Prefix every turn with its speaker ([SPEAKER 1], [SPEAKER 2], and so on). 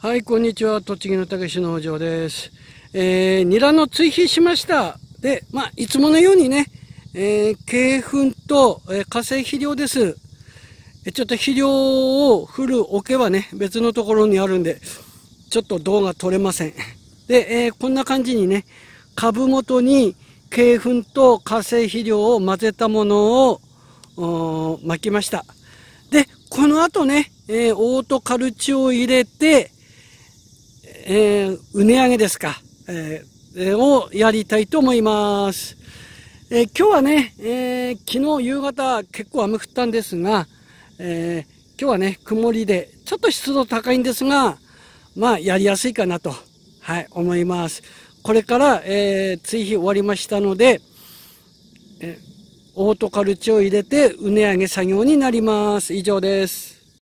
[SPEAKER 1] はい、こんにちは。栃木のたけし農場です。えー、ニラの追肥しました。で、まあ、いつものようにね、えー、鶏粉と、えー、化成肥料です。え、ちょっと肥料を振る桶はね、別のところにあるんで、ちょっと動画撮れません。で、えー、こんな感じにね、株元に鶏粉と化成肥料を混ぜたものを、巻きました。で、この後ね、えオートカルチを入れて、えー、うね上げですか、えー、をやりたいと思います。えー、今日はね、えー、昨日夕方結構雨降ったんですが、えー、今日はね、曇りで、ちょっと湿度高いんですが、まあ、やりやすいかなと、はい、思います。これから、えー、追肥終わりましたので、えー、オートカルチを入れて、うね上げ作業になります。以上です。